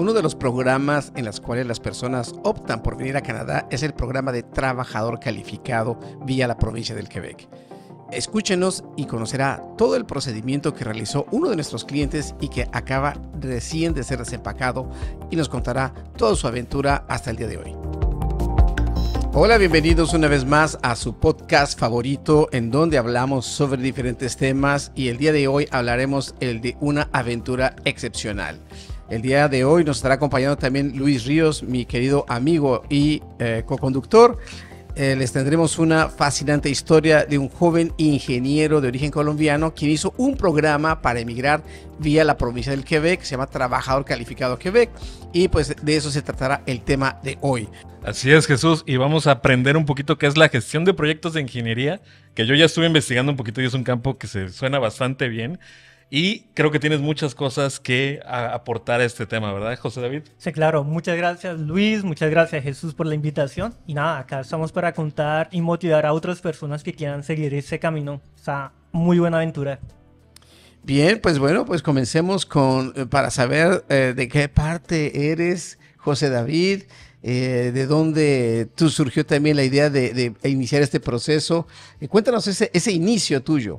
Uno de los programas en los cuales las personas optan por venir a Canadá es el programa de trabajador calificado vía la provincia del Quebec. Escúchenos y conocerá todo el procedimiento que realizó uno de nuestros clientes y que acaba recién de ser desempacado y nos contará toda su aventura hasta el día de hoy. Hola, bienvenidos una vez más a su podcast favorito en donde hablamos sobre diferentes temas y el día de hoy hablaremos el de una aventura excepcional. El día de hoy nos estará acompañando también Luis Ríos, mi querido amigo y eh, co-conductor. Eh, les tendremos una fascinante historia de un joven ingeniero de origen colombiano quien hizo un programa para emigrar vía la provincia del Quebec, se llama Trabajador Calificado Quebec, y pues de eso se tratará el tema de hoy. Así es, Jesús, y vamos a aprender un poquito qué es la gestión de proyectos de ingeniería, que yo ya estuve investigando un poquito y es un campo que se suena bastante bien. Y creo que tienes muchas cosas que aportar a este tema, ¿verdad, José David? Sí, claro. Muchas gracias, Luis. Muchas gracias, Jesús, por la invitación. Y nada, acá estamos para contar y motivar a otras personas que quieran seguir ese camino. O sea, muy buena aventura. Bien, pues bueno, pues comencemos con, eh, para saber eh, de qué parte eres, José David, eh, de dónde tú surgió también la idea de, iniciar este proceso. cuéntanos ese, ese inicio tuyo.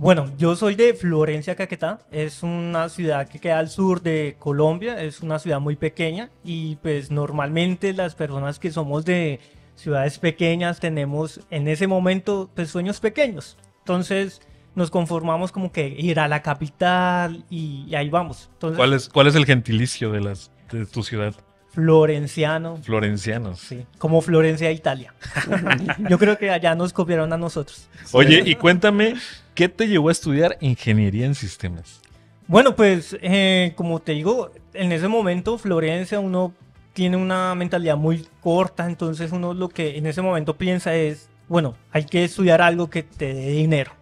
Bueno, yo soy de Florencia, Caquetá. Es una ciudad que queda al sur de Colombia. Es una ciudad muy pequeña y pues normalmente las personas que somos de ciudades pequeñas tenemos en ese momento pues sueños pequeños. Entonces nos conformamos como que ir a la capital y, ahí vamos. ¿Cuál, es, ¿Cuál es el gentilicio de, las, de tu ciudad? Florenciano. Florencianos. Sí, como Florencia, Italia. Yo creo que allá nos copiaron a nosotros. Oye, y cuéntame, ¿qué te llevó a estudiar ingeniería en sistemas? Bueno, pues eh, como te digo, en ese momento Florencia uno tiene una mentalidad muy corta, entonces uno lo que en ese momento piensa es, bueno, hay que estudiar algo que te dé dinero.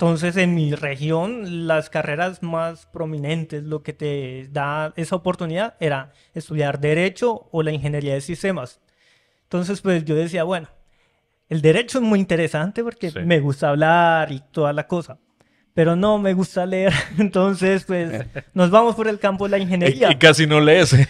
Entonces, en mi región, las carreras más prominentes, lo que te da esa oportunidad era estudiar derecho o la ingeniería de sistemas. Entonces, pues yo decía, bueno, el derecho es muy interesante porque me gusta hablar y toda la cosa pero no me gusta leer. Entonces, pues nos vamos por el campo de la ingeniería. Y, casi no lees. ¿eh?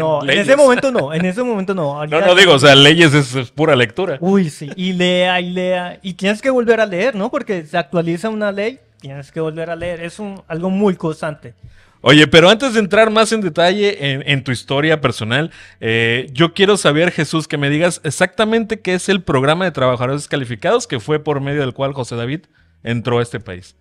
No, en ese momento no, en ese momento no. no, no digo, o sea, leyes es, pura lectura. Uy, sí, y lea y lea. Y tienes que volver a leer, ¿no? Porque se actualiza una ley, tienes que volver a leer. Es un, algo muy constante. Oye, pero antes de entrar más en detalle en, tu historia personal, eh, yo quiero saber, Jesús, que me digas exactamente qué es el programa de trabajadores descalificados que fue por medio del cual José David entró a este país.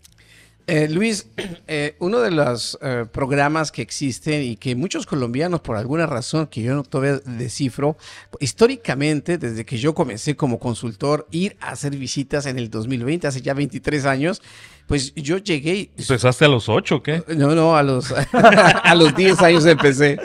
Eh, Luis, eh, uno de los eh, programas que existen y que muchos colombianos, por alguna razón que yo no todavía descifro, históricamente, desde que yo comencé como consultor, ir a hacer visitas en el 2020, hace ya 23 años, pues yo llegué. ¿Empezaste a los 8 o qué? No, no, a los, a los 10 años empecé.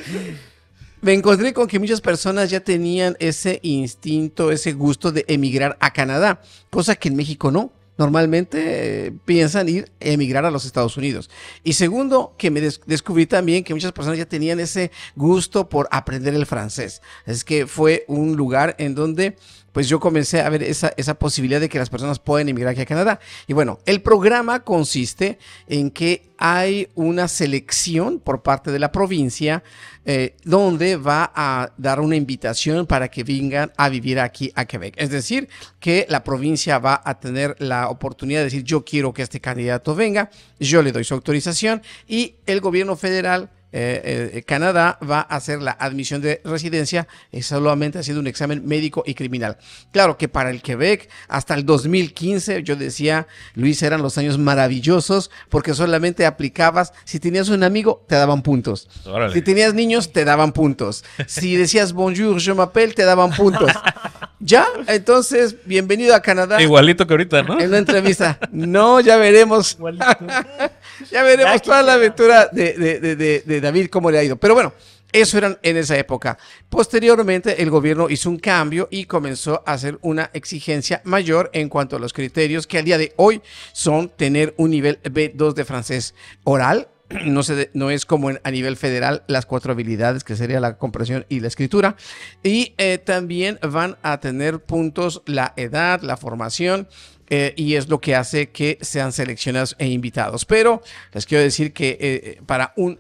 Me encontré con que muchas personas ya tenían ese instinto, ese gusto de emigrar a Canadá, cosa que en México no normalmente eh, piensan ir a emigrar a los Estados Unidos. Y segundo, que me descubrí también que muchas personas ya tenían ese gusto por aprender el francés. Es que fue un lugar en donde pues yo comencé a ver esa, esa posibilidad de que las personas pueden emigrar aquí a Canadá. Y bueno, el programa consiste en que hay una selección por parte de la provincia eh, donde va a dar una invitación para que vengan a vivir aquí a Quebec. Es decir, que la provincia va a tener la oportunidad de decir yo quiero que este candidato venga, yo le doy su autorización y el gobierno federal eh, eh, Canadá va a hacer la admisión de residencia eh, solamente haciendo un examen médico y criminal. Claro que para el Quebec, hasta el 2015, yo decía, Luis, eran los años maravillosos porque solamente aplicabas, si tenías un amigo, te daban puntos. Si tenías niños, te daban puntos. Si decías bonjour, je m'appelle, te daban puntos. Ya, entonces, bienvenido a Canadá. Igualito que ahorita, ¿no? En la entrevista. No, ya veremos. ya veremos toda la aventura de, David, cómo le ha ido. Pero bueno, eso eran en esa época. Posteriormente, el gobierno hizo un cambio y comenzó a hacer una exigencia mayor en cuanto a los criterios que al día de hoy son tener un nivel B2 de francés oral no, se no es como a nivel federal las cuatro habilidades que sería la comprensión y la escritura. Y eh, también van a tener puntos la edad, la formación. Eh, y es lo que hace que sean seleccionados e invitados. Pero les quiero decir que eh, para un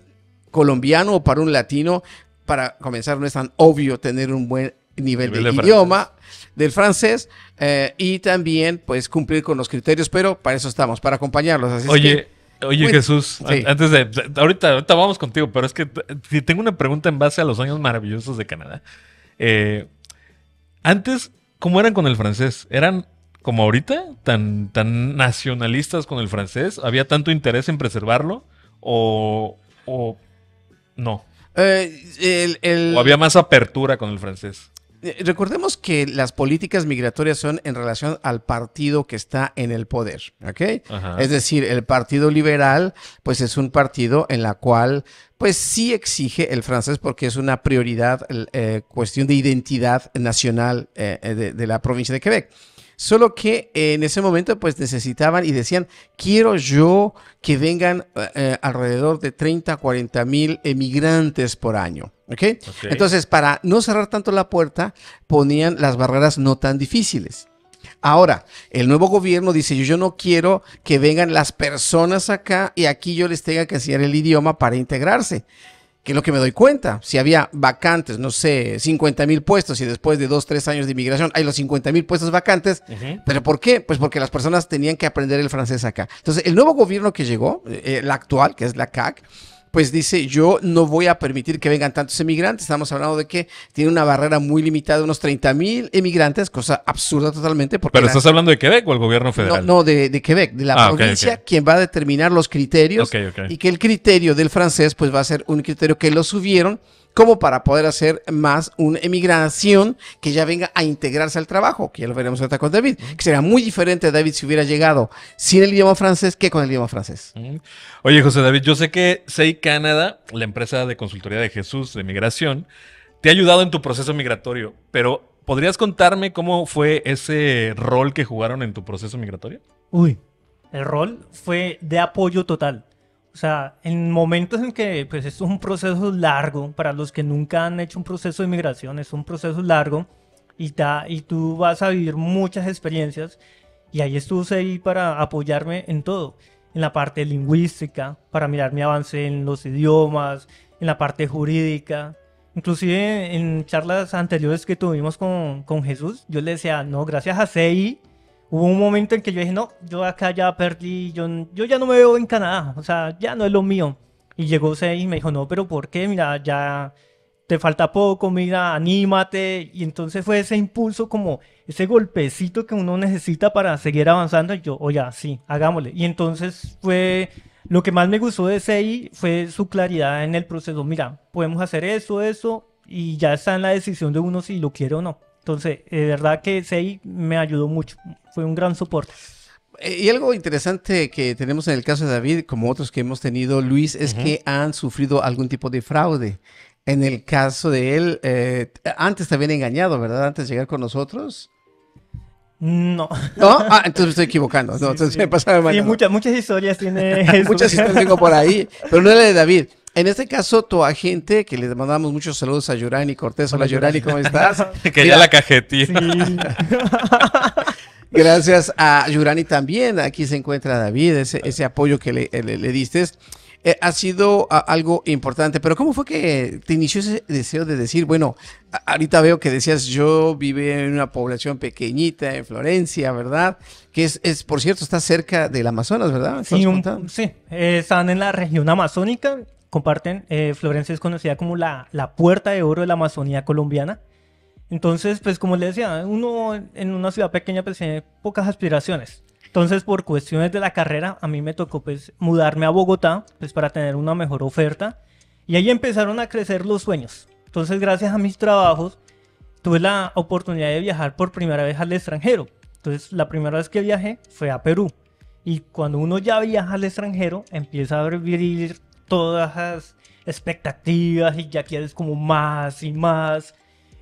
colombiano o para un latino, para comenzar, no es tan obvio tener un buen nivel, de, idioma del francés y también pues cumplir con los criterios, pero para eso estamos, para acompañarlos. Oye, Oye, Jesús, antes de. Ahorita, vamos contigo, pero es que tengo una pregunta en base a los años maravillosos de Canadá. Eh, antes, ¿cómo eran con el francés? ¿Eran como ahorita? ¿Tan, ¿Tan nacionalistas con el francés? ¿Había tanto interés en preservarlo? ¿O, no? Eh, ¿O había más apertura con el francés? Eh, recordemos que las políticas migratorias son en relación al partido que está en el poder, ¿ok? Es decir, el Partido Liberal, pues es un partido en la cual, pues sí exige el francés porque es una prioridad, eh, cuestión de identidad nacional eh, de la provincia de Quebec. Solo que eh, en ese momento pues necesitaban y decían, quiero yo que vengan eh, eh, alrededor de 30, 40 mil emigrantes por año. Entonces, para no cerrar tanto la puerta, ponían las barreras no tan difíciles. Ahora, el nuevo gobierno dice, yo, yo no quiero que vengan las personas acá y aquí yo les tenga que enseñar el idioma para integrarse que lo que me doy cuenta. Si había vacantes, no sé, 50 mil puestos y después de dos, tres años de inmigración hay los 50 mil puestos vacantes. ¿Pero por qué? Pues porque las personas tenían que aprender el francés acá. Entonces, el nuevo gobierno que llegó, el eh, eh, actual, que es la CAC, pues dice, yo no voy a permitir que vengan tantos emigrantes. Estamos hablando de que tiene una barrera muy limitada unos 30 mil emigrantes, cosa absurda totalmente. Porque ¿Pero estás hablando de Quebec o el gobierno federal? No, de, Quebec, de la ah, provincia, quien va a determinar los criterios y que el criterio del francés pues va a ser un criterio que lo subieron como para poder hacer más una emigración que ya venga a integrarse al trabajo, que ya lo veremos ahorita con David, que será muy diferente David si hubiera llegado sin el idioma francés que con el idioma francés. Oye, José David, yo sé que Sei Canada, la empresa de consultoría de Jesús de migración, te ha ayudado en tu proceso migratorio, pero ¿podrías contarme cómo fue ese rol que jugaron en tu proceso migratorio? Uy, el rol fue de apoyo total. O sea, en momentos en que pues esto es un proceso largo, para los que nunca han hecho un proceso de migración, es un proceso largo y, y tú vas a vivir muchas experiencias y ahí estuve ahí para apoyarme en todo, en la parte lingüística, para mirar mi avance en los idiomas, en la parte jurídica. Inclusive en charlas anteriores que tuvimos con, Jesús, yo le decía, no, gracias a CI hubo un momento en que yo dije, no, yo acá ya perdí, yo, yo ya no me veo en Canadá, o sea, ya no es lo mío. Y llegó Sei y me dijo, no, pero ¿por qué? Mira, ya te falta poco, mira, anímate. Y entonces fue ese impulso, como ese golpecito que uno necesita para seguir avanzando. Y yo, oye, sí, hagámosle. Y entonces fue lo que más me gustó de Sei fue su claridad en el proceso. Mira, podemos hacer eso, eso, y ya está en la decisión de uno si lo quiere o no. Entonces, eh, de verdad que Sei me ayudó mucho, fue un gran soporte. Eh, y algo interesante que tenemos en el caso de David, como otros que hemos tenido, Luis, es que han sufrido algún tipo de fraude. En el caso de él, eh, antes también engañado, ¿verdad? Antes de llegar con nosotros. No. ¿No? Ah, entonces me estoy equivocando. No, sí, entonces me pasaba muchas, muchas historias tiene. muchas historias tengo por ahí, pero no la de David. En este caso, tu agente, que le mandamos muchos saludos a Yurani Cortés. Hola, Yurani, ¿cómo estás? que ya la cajetilla. Gracias a Yurani también. Aquí se encuentra David, ese, ese apoyo que le, diste. Eh, ha sido algo importante, pero ¿cómo fue que te inició ese deseo de decir, bueno, ahorita veo que decías, yo vive en una población pequeñita en Florencia, ¿verdad? Que es, por cierto, está cerca del Amazonas, ¿verdad? Sí, sí, eh, están en la región amazónica comparten, eh, Florencia es conocida como la, la puerta de oro de la Amazonía colombiana. Entonces, pues como les decía, uno en una ciudad pequeña pues tiene pocas aspiraciones. Entonces, por cuestiones de la carrera, a mí me tocó pues mudarme a Bogotá pues para tener una mejor oferta y ahí empezaron a crecer los sueños. Entonces, gracias a mis trabajos, tuve la oportunidad de viajar por primera vez al extranjero. Entonces, la primera vez que viajé fue a Perú. Y cuando uno ya viaja al extranjero, empieza a vivir todas las expectativas y ya quieres como más y más.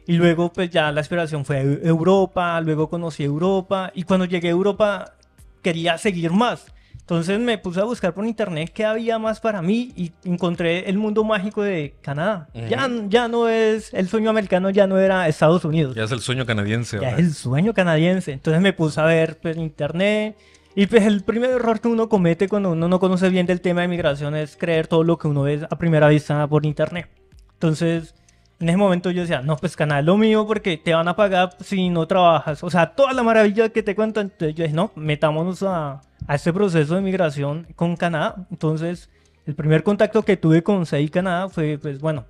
Y luego pues ya la aspiración fue Europa, luego conocí Europa y cuando llegué a Europa quería seguir más. Entonces me puse a buscar por internet qué había más para mí y encontré el mundo mágico de Canadá. ya, ya no es, el sueño americano ya no era Estados Unidos. Ya es el sueño canadiense. Ya es el sueño canadiense. Entonces me puse a ver por pues, internet, y pues el primer error que uno comete cuando uno no conoce bien del tema de migración es creer todo lo que uno ve a primera vista por internet. Entonces, en ese momento yo decía, no, pues canal lo mío porque te van a pagar si no trabajas. O sea, toda la maravilla que te cuentan. Entonces yo dije, no, metámonos a, a este proceso de migración con Canadá. Entonces, el primer contacto que tuve con y Canadá fue, pues bueno,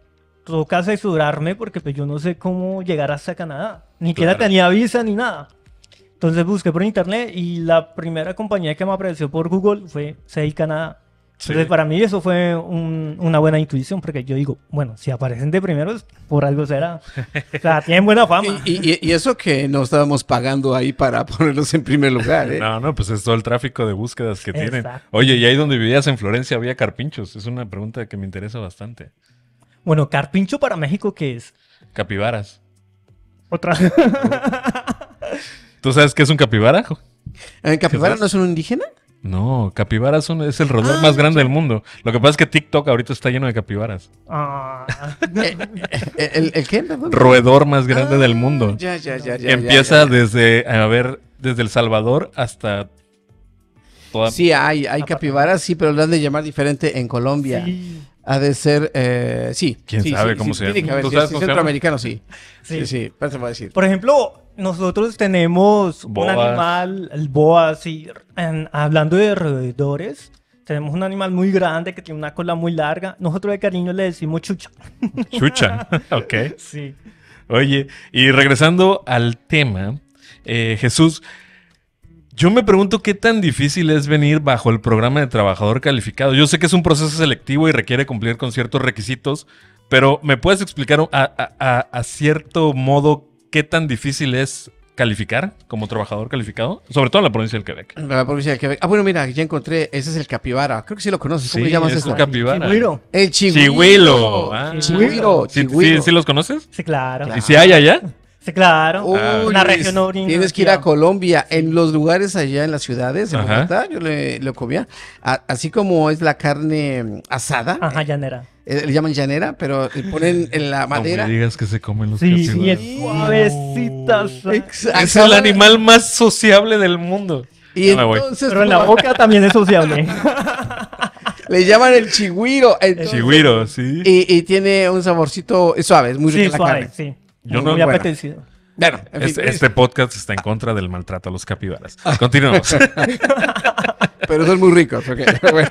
toca asesorarme porque pues yo no sé cómo llegar hasta Canadá. Ni siquiera tenía visa ni nada. Entonces busqué por internet y la primera compañía que me apareció por Google fue Sei Entonces, para mí eso fue una buena intuición, porque yo digo, bueno, si aparecen de primeros, por algo será. O sea, tienen buena fama. y, eso que no estábamos pagando ahí para ponerlos en primer lugar. ¿eh? No, no, pues es todo el tráfico de búsquedas que tienen. Oye, ¿y ahí donde vivías en Florencia había carpinchos? Es una pregunta que me interesa bastante. Bueno, carpincho para México, ¿qué es? Capibaras. Otra. ¿Tú sabes qué es un capibara? Eh, ¿Capibara no es un indígena? No, capibaras es el roedor ah, más grande del mundo. Lo que pasa es que TikTok ahorita está lleno de capibaras. Ah. Eh, eh, ¿El, qué? Roedor más ah, grande del mundo. Ya, ya, ya. ya Empieza desde, a ver, desde El Salvador hasta Sí, hay, hay capibaras, sí, pero lo han de llamar diferente en Colombia. Ha de ser, sí. ¿Quién sabe cómo se llama? centroamericano, sí. Sí, sí, sí. se decir. Por ejemplo, nosotros tenemos un animal, el boa, sí, hablando de roedores, tenemos un animal muy grande que tiene una cola muy larga. Nosotros de cariño le decimos chucha. Chucha, ok. Sí. Oye, y regresando al tema, eh, Jesús, yo me pregunto qué tan difícil es venir bajo el programa de trabajador calificado. Yo sé que es un proceso selectivo y requiere cumplir con ciertos requisitos, pero ¿me puedes explicar a, a cierto modo ¿qué tan difícil es calificar como trabajador calificado? Sobre todo en la provincia del Quebec. En La provincia del Quebec. Ah, bueno, mira, ya encontré. Ese es el capibara. Creo que sí lo conoces. ¿Cómo sí, le llamas es el capibara. Chihuilo. El chihuilo. Chihuilo. Ah. ¿Sí, los conoces? Sí, claro. ¿Y si hay allá? Sí, claro. una región oriental. Tienes que ir a Colombia. En los lugares allá, en las ciudades, en Bogotá, yo le, lo comía. así como es la carne asada. Ajá, llanera eh, le llaman llanera, pero le ponen en la madera. No digas que se comen los sí, sí, Exacto, Es el animal más sociable del mundo. Y entonces, pero en la boca también es sociable. Le llaman el chigüiro. El chigüiro, sí. Y, tiene un saborcito suave, es muy rico. sí, suave, Sí, Yo no no, apetecido. Bueno, este, podcast está en contra del maltrato a los capibaras. Continuamos. Pero son muy ricos. ¿ok? Bueno.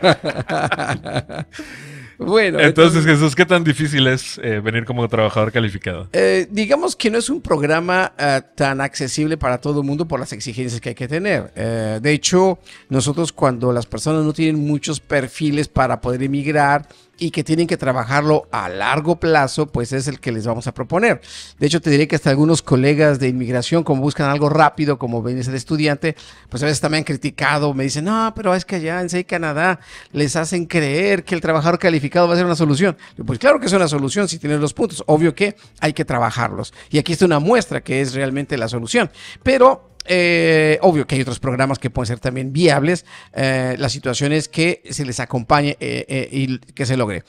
Bueno. Entonces, Jesús, ¿qué tan difícil es eh, venir como trabajador calificado? Eh, digamos que no es un programa eh, tan accesible para todo el mundo por las exigencias que hay que tener. de hecho, nosotros cuando las personas no tienen muchos perfiles para poder emigrar, y que tienen que trabajarlo a largo plazo, pues es el que les vamos a proponer. De hecho, te diré que hasta algunos colegas de inmigración, como buscan algo rápido, como ven el estudiante, pues a veces también han criticado, me dicen, no, pero es que allá en Canadá les hacen creer que el trabajador calificado va a ser una solución. Pues claro que es una solución si tienen los puntos, obvio que hay que trabajarlos. Y aquí está una muestra que es realmente la solución. Pero eh, obvio que hay otros programas que pueden ser también viables. las eh, la situación es que se les acompañe eh, y que se logre.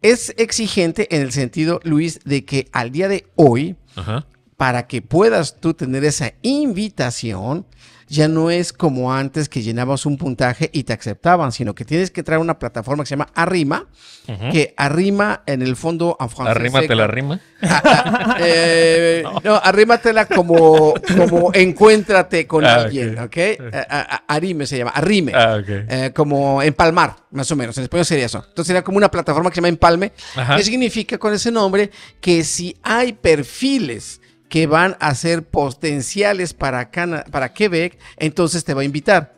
Es exigente en el sentido, Luis, de que al día de hoy, para que puedas tú tener esa invitación, ya no es como antes que llenabas un puntaje y te aceptaban, sino que tienes que traer una plataforma que se llama Arrima, que Arrima en el fondo a francés. la rima. Ah, ah, eh, eh, no. arrímatela como, como encuéntrate con ah, alguien, ¿ok? okay. Eh, arime se llama, Arrime. como empalmar, más o menos. En español sería eso. Entonces era como una plataforma que se llama Empalme, que significa con ese nombre que si hay perfiles que van a ser potenciales para, para Quebec, entonces te va a invitar.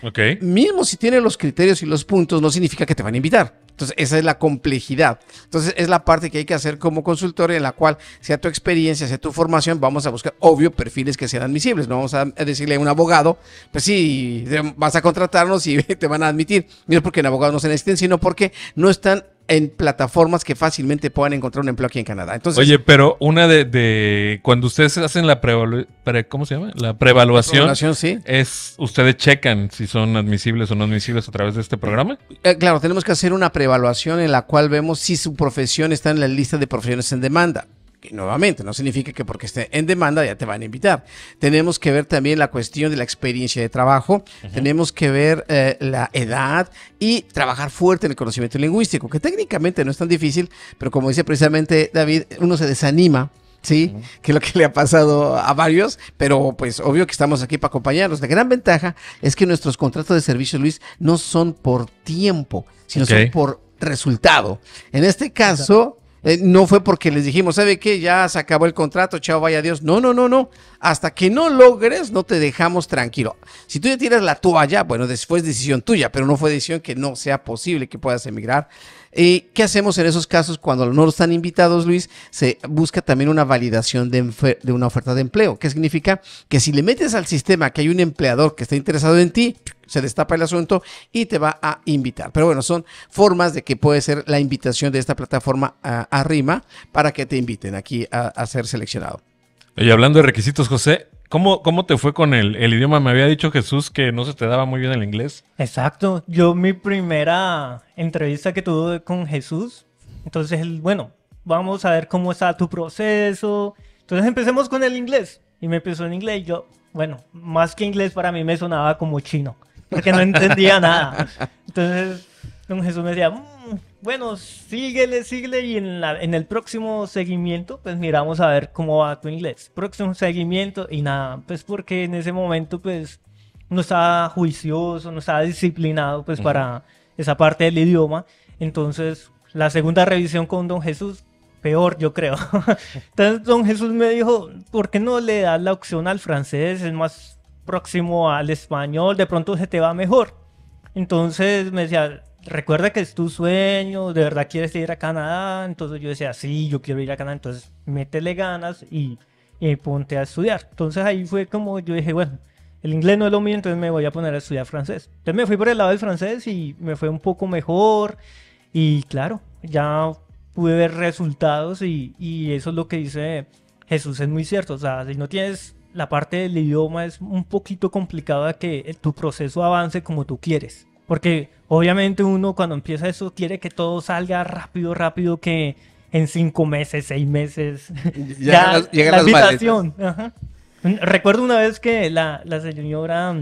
Okay. Mismo si tiene los criterios y los puntos, no significa que te van a invitar. Entonces, esa es la complejidad. Entonces, es la parte que hay que hacer como consultor en la cual, sea tu experiencia, sea tu formación, vamos a buscar, obvio, perfiles que sean admisibles. No vamos a decirle a un abogado, pues sí, vas a contratarnos y te van a admitir. No es porque en abogados no se necesiten, sino porque no están en plataformas que fácilmente puedan encontrar un empleo aquí en Canadá. Oye, pero una de, cuando ustedes hacen la pre, ¿cómo se llama? La prevaluación. sí. Es ustedes checan si son admisibles o no admisibles a través de este programa. Eh, claro, tenemos que hacer una prevaluación en la cual vemos si su profesión está en la lista de profesiones en demanda nuevamente no significa que porque esté en demanda ya te van a invitar. Tenemos que ver también la cuestión de la experiencia de trabajo, tenemos que ver eh, la edad y trabajar fuerte en el conocimiento lingüístico, que técnicamente no es tan difícil, pero como dice precisamente David, uno se desanima. Sí, que es lo que le ha pasado a varios, pero pues obvio que estamos aquí para acompañarlos. La gran ventaja es que nuestros contratos de servicio, Luis, no son por tiempo, sino son por resultado. En este caso, eh, no fue porque les dijimos, ¿sabe qué? Ya se acabó el contrato, chao, vaya Dios. No, no, no, no. Hasta que no logres, no te dejamos tranquilo. Si tú ya tiras la toalla, bueno, después decisión tuya, pero no fue decisión que no sea posible que puedas emigrar. Eh, ¿Qué hacemos en esos casos cuando no están invitados, Luis? Se busca también una validación de, de una oferta de empleo. ¿Qué significa? Que si le metes al sistema que hay un empleador que está interesado en ti, se destapa el asunto y te va a invitar. Pero bueno, son formas de que puede ser la invitación de esta plataforma a, Rima para que te inviten aquí a, ser seleccionado. Y hablando de requisitos, José, ¿cómo, cómo te fue con el, el, idioma? Me había dicho Jesús que no se te daba muy bien el inglés. Exacto. Yo mi primera entrevista que tuve con Jesús, entonces, bueno, vamos a ver cómo está tu proceso. Entonces empecemos con el inglés. Y me empezó en inglés. Yo, bueno, más que inglés para mí me sonaba como chino porque no entendía nada. Entonces, don Jesús me decía, mm, bueno, síguele, síguele y en, en, el próximo seguimiento, pues miramos a ver cómo va tu inglés. Próximo seguimiento y nada, pues porque en ese momento, pues, no estaba juicioso, no estaba disciplinado, pues, para esa parte del idioma. Entonces, la segunda revisión con don Jesús, peor, yo creo. Entonces, don Jesús me dijo, ¿por qué no le das la opción al francés? Es más próximo al español, de pronto se te va mejor. Entonces me decía, recuerda que es tu sueño, de verdad quieres ir a Canadá. Entonces yo decía, sí, yo quiero ir a Canadá. Entonces métele ganas y, ponte a estudiar. Entonces ahí fue como yo dije, bueno, el inglés no es lo mío, entonces me voy a poner a estudiar francés. Entonces me fui por el lado del francés y me fue un poco mejor. Y claro, ya pude ver resultados y eso es lo que dice Jesús, es muy cierto. O sea, si no tienes la parte del idioma es un poquito complicada que tu proceso avance como tú quieres. Porque obviamente uno cuando empieza eso quiere que todo salga rápido, rápido, que en cinco meses, seis meses, ya, la Recuerdo una vez que la, señora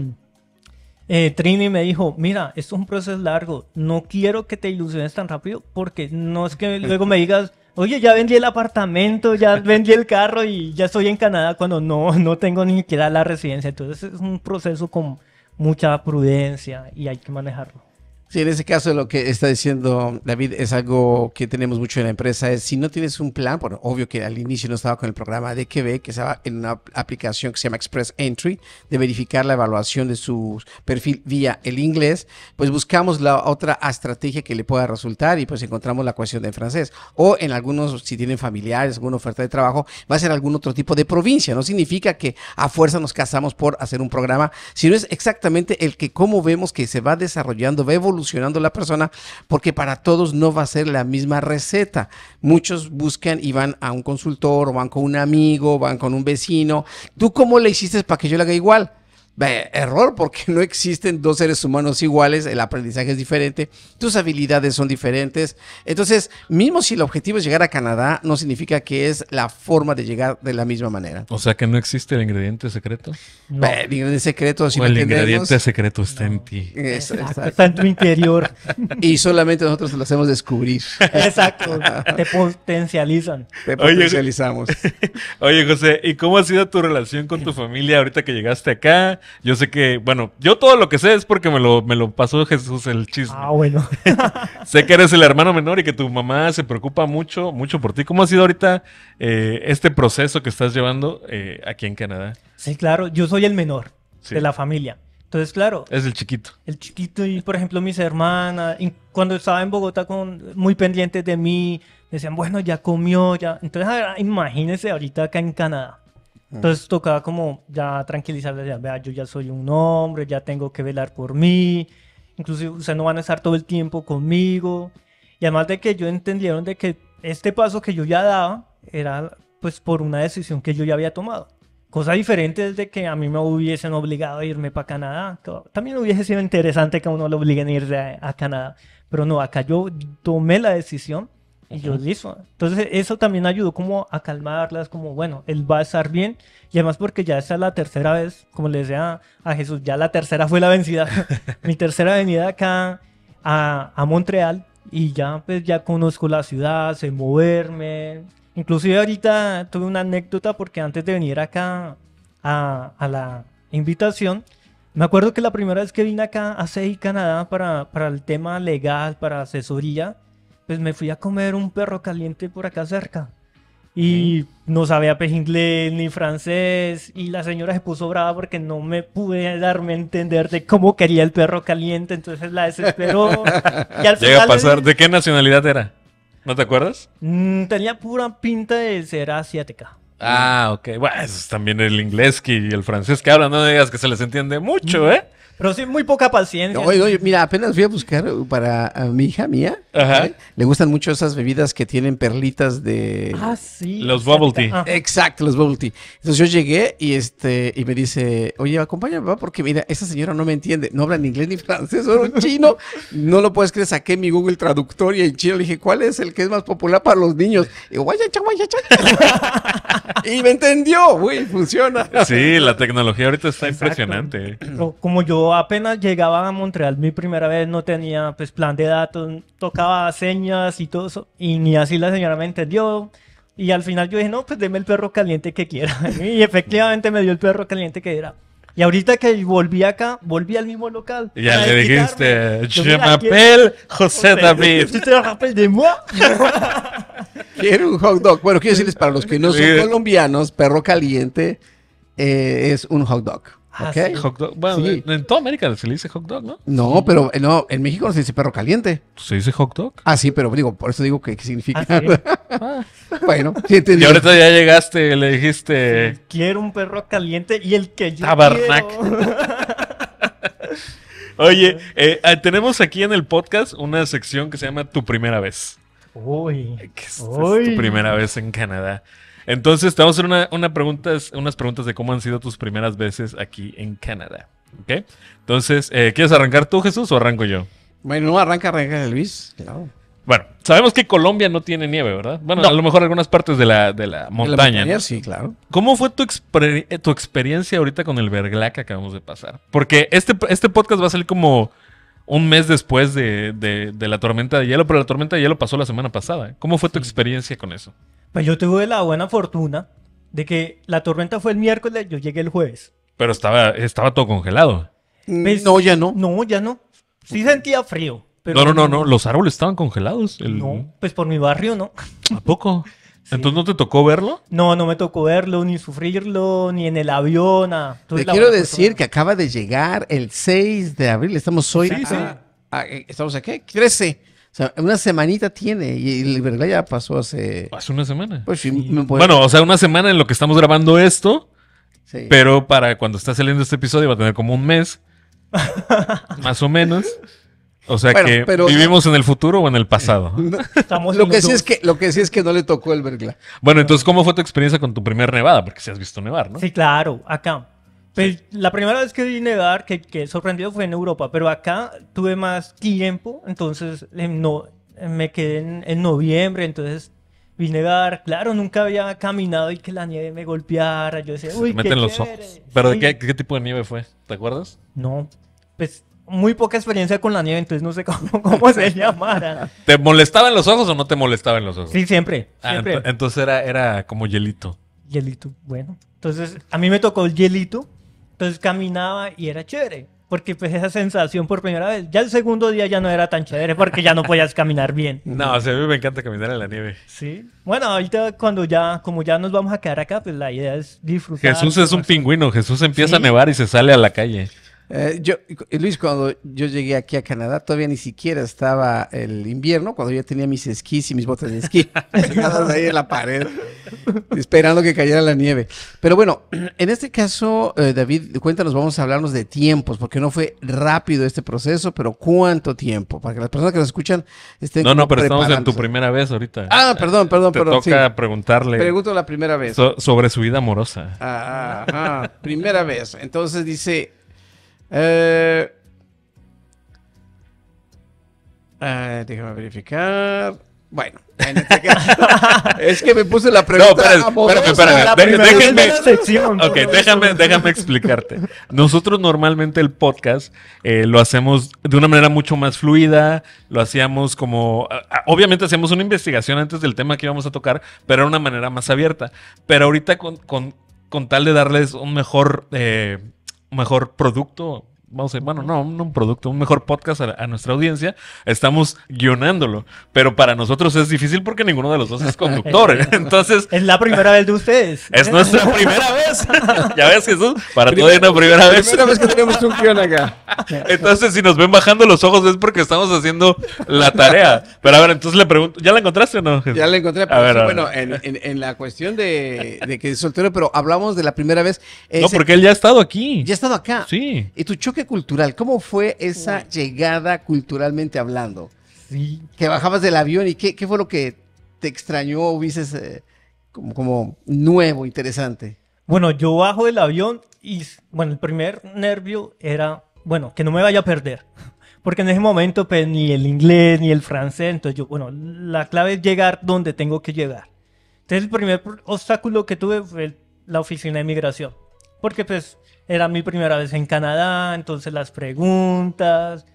eh, Trini me dijo, mira, esto es un proceso largo, no quiero que te ilusiones tan rápido porque no es que luego me digas, oye, ya vendí el apartamento, ya vendí el carro y ya estoy en Canadá cuando no, no tengo ni que dar la residencia. Entonces es un proceso con mucha prudencia y hay que manejarlo. Sí, en ese caso lo que está diciendo David es algo que tenemos mucho en la empresa, es si no tienes un plan, bueno, obvio que al inicio no estaba con el programa de Quebec, que estaba en una aplicación que se llama Express Entry, de verificar la evaluación de su perfil vía el inglés, pues buscamos la otra estrategia que le pueda resultar y pues encontramos la cuestión de francés. O en algunos, si tienen familiares, alguna oferta de trabajo, va a ser algún otro tipo de provincia. No significa que a fuerza nos casamos por hacer un programa, sino es exactamente el que como vemos que se va desarrollando, va evolucionando evolucionando la persona porque para todos no va a ser la misma receta. Muchos buscan y van a un consultor o van con un amigo, van con un vecino. ¿Tú cómo le hiciste para que yo le haga igual? error porque no existen dos seres humanos iguales, el aprendizaje es diferente, tus habilidades son diferentes. Entonces, mismo si el objetivo es llegar a Canadá, no significa que es la forma de llegar de la misma manera. O sea que no existe el ingrediente secreto. el ingrediente secreto, está en ti. Está en tu interior. Y solamente nosotros lo hacemos descubrir. Exacto. Te potencializan. Te potencializamos. Oye, José, ¿y cómo ha sido tu relación con tu familia ahorita que llegaste acá? Yo sé que, bueno, yo todo lo que sé es porque me lo, me lo pasó Jesús el chisme. Ah, bueno. sé que eres el hermano menor y que tu mamá se preocupa mucho, mucho por ti. ¿Cómo ha sido ahorita eh, este proceso que estás llevando eh, aquí en Canadá? Sí, claro, yo soy el menor de la familia. Entonces, claro. Es el chiquito. El chiquito y, por ejemplo, mis hermanas, cuando estaba en Bogotá con, muy pendientes de mí, decían, bueno, ya comió, ya. Entonces, ah, imagínense ahorita acá en Canadá. Entonces tocaba como ya tranquilizarle, ya, vea, yo ya soy un hombre, ya tengo que velar por mí, inclusive ustedes no van a estar todo el tiempo conmigo. Y además de que yo entendieron de que este paso que yo ya daba era pues por una decisión que yo ya había tomado. Cosa diferente desde de que a mí me hubiesen obligado a irme para Canadá. También hubiese sido interesante que a uno lo obliguen a irse a Canadá. Pero no, acá yo tomé la decisión y yo, listo. Entonces, eso también ayudó como a calmarlas, como, bueno, él va a estar bien. Y además porque ya es la tercera vez, como le decía a Jesús, ya la tercera fue la vencida. Mi tercera venida acá a, a, Montreal y ya, pues, ya conozco la ciudad, sé moverme. Inclusive ahorita tuve una anécdota porque antes de venir acá a, a la invitación, me acuerdo que la primera vez que vine acá a CEI Canadá para, para el tema legal, para asesoría, pues me fui a comer un perro caliente por acá cerca. Y no sabía pues, inglés ni francés. Y la señora se puso brava porque no me pude darme a entender de cómo quería el perro caliente. Entonces la desesperó. Llega a pasar. ¿De qué nacionalidad era? ¿No te acuerdas? Mm, tenía pura pinta de ser asiática. Ah, ok. Bueno, eso es también el inglés y el francés que hablan. No digas que se les entiende mucho, mm. ¿eh? Pero sí, muy poca paciencia. Oye, oye, mira, apenas voy a buscar para mi hija mía. Ajá. Le gustan mucho esas bebidas que tienen perlitas de. Ah, sí. Los bubble tea. Exacto, los bubble tea. Entonces yo llegué y este y me dice, oye, acompáñame, papá, porque mira, esa señora no me entiende. No habla ni inglés ni francés, solo chino. No lo puedes creer. Saqué mi Google Traductor y en chino le dije, ¿cuál es el que es más popular para los niños? Y digo, guaya Y me entendió, güey, funciona. Sí, la tecnología ahorita está impresionante. ¿eh? como yo apenas llegaba a Montreal mi primera vez, no tenía pues plan de datos, tocaba señas y todo eso, y ni así la señora me entendió. Y al final yo dije, no, pues deme el perro caliente que quiera. y efectivamente me dio el perro caliente que era. Y ahorita que volví acá, volví al mismo local. Ya le dijiste, je José David. ¿Tú te rappelles de mí? Quiero un hot dog. Bueno, quiero decirles, para los que no son colombianos, perro caliente eh, es un hot dog. Bueno, en, toda América se le dice hot dog, ¿no? No, pero eh, no, en México no se dice perro caliente. ¿Se dice hot dog? Ah, sí, pero digo, por eso digo que qué significa. Ah, ah. Bueno, Y ahorita ya llegaste, le dijiste. Quiero un perro caliente y el que yo. Tabarnak. Oye, eh, ah, tenemos aquí en el podcast una sección que se llama Tu primera vez. Uy. Es tu primera vez en Canadá. Entonces, te vamos a hacer una, una unas preguntas de cómo han sido tus primeras veces aquí en Canadá. ¿Ok? Entonces, eh, ¿quieres arrancar tú, Jesús, o arranco yo? Bueno, no, arranca, arranca Luis. Claro. Bueno, sabemos que Colombia no tiene nieve, ¿verdad? Bueno, a lo mejor algunas partes de la, de la montaña. la Sí, claro. ¿Cómo fue tu, eh, tu experiencia ahorita con el vergla que acabamos de pasar? Porque este, este podcast va a salir como un mes después de, la tormenta de hielo, pero la tormenta de hielo pasó la semana pasada. ¿eh? ¿Cómo fue tu experiencia con eso? Pues yo tuve la buena fortuna de que la tormenta fue el miércoles, yo llegué el jueves. Pero estaba, estaba todo congelado. Mm, pues, no, ya no. No, ya no. Sí sentía frío. Pero no, no, no, los árboles estaban congelados. No, pues por mi barrio no. ¿A poco? ¿Entonces no te tocó verlo? No, no me tocó verlo, ni sufrirlo, ni en el avión. Ah, te quiero decir que acaba de llegar el 6 de abril. Estamos hoy. Eh, ¿Estamos aquí? 13 una semanita tiene y, el verdad ya pasó hace... Hace una semana. Pues bueno, o sea, una semana en lo que estamos grabando esto, pero para cuando está saliendo este episodio va a tener como un mes, más o menos. O sea que vivimos en el futuro o en el pasado. lo, que sí es que, lo que sí es que no le tocó el verla. Bueno, entonces, ¿cómo fue tu experiencia con tu primer nevada? Porque si has visto nevar, ¿no? Sí, claro, acá. Pues, la primera vez que vi a que, sorprendido fue en Europa, pero acá tuve más tiempo, entonces em, no, em, me quedé en, noviembre, entonces vine a claro, nunca había caminado y que la nieve me golpeara, yo decía, uy, meten qué los ojos. ¿Pero de qué, tipo de nieve fue? ¿Te acuerdas? No, pues muy poca experiencia con la nieve, entonces no sé cómo, se llamara. ¿Te molestaban los ojos o no te molestaban los ojos? Sí, ah, siempre. entonces era, era como hielito. Hielito, bueno. Entonces, a mí me tocó el hielito entonces caminaba y era chévere. Porque pues esa sensación por primera vez. Ya el segundo día ya no era tan chévere porque ya no podías caminar bien. No, a mí me encanta caminar en la nieve. Sí. Bueno, ahorita cuando ya, como ya nos vamos a quedar acá, pues la idea es disfrutar. Jesús es un pingüino. Jesús empieza a nevar y se sale a la calle. Eh, yo, Luis, cuando yo llegué aquí a Canadá, todavía ni siquiera estaba el invierno, cuando yo tenía mis esquís y mis botas de esquí pegadas ahí en la pared, esperando que cayera la nieve. Pero bueno, en este caso, eh, David, cuéntanos, vamos a hablarnos de tiempos, porque no fue rápido este proceso, pero ¿cuánto tiempo? Para que las personas que nos escuchan estén. No, no, pero estamos en tu primera vez ahorita. Ah, perdón, perdón, Te toca preguntarle. Pregunto la primera vez. sobre su vida amorosa. Ah, primera vez. Entonces dice eh, eh, déjame verificar. Bueno, este es que me puse la pregunta. No, espérame, espérame, déjame, déjame, déjame explicarte. Nosotros normalmente el podcast eh, lo hacemos de una manera mucho más fluida, lo hacíamos como... Obviamente hacíamos una investigación antes del tema que íbamos a tocar, pero era una manera más abierta. Pero ahorita con, tal de darles un mejor... Eh, mejor producto vamos a decir, bueno, no, un producto, un mejor podcast a, nuestra audiencia, estamos guionándolo. Pero para nosotros es difícil porque ninguno de los dos es conductor. Entonces. Es la primera vez de ustedes. Es nuestra primera vez. ya ves, Jesús, para todo es una primera vez. Primera vez que tenemos un guion acá. Entonces, si nos ven bajando los ojos es porque estamos haciendo la tarea. Pero a ver, entonces le pregunto, ¿ya la encontraste o no? Ya la encontré. Pero bueno, en, la cuestión de, que es soltero, pero hablamos de la primera vez. no, porque él ya ha estado aquí. Ya ha estado acá. Sí. Y tu choque cultural, ¿cómo fue esa llegada culturalmente hablando? Sí. Que bajabas del avión y qué, qué fue lo que te extrañó o dices eh, como, como nuevo, interesante. Bueno, yo bajo del avión y, bueno, el primer nervio era, bueno, que no me vaya a perder. Porque en ese momento, pues, ni el inglés, ni el francés. Entonces, yo, bueno, la clave es llegar donde tengo que llegar. Entonces, el primer obstáculo que tuve fue la oficina de migración. Porque, pues, era mi primera vez en Canadá, entonces las preguntas.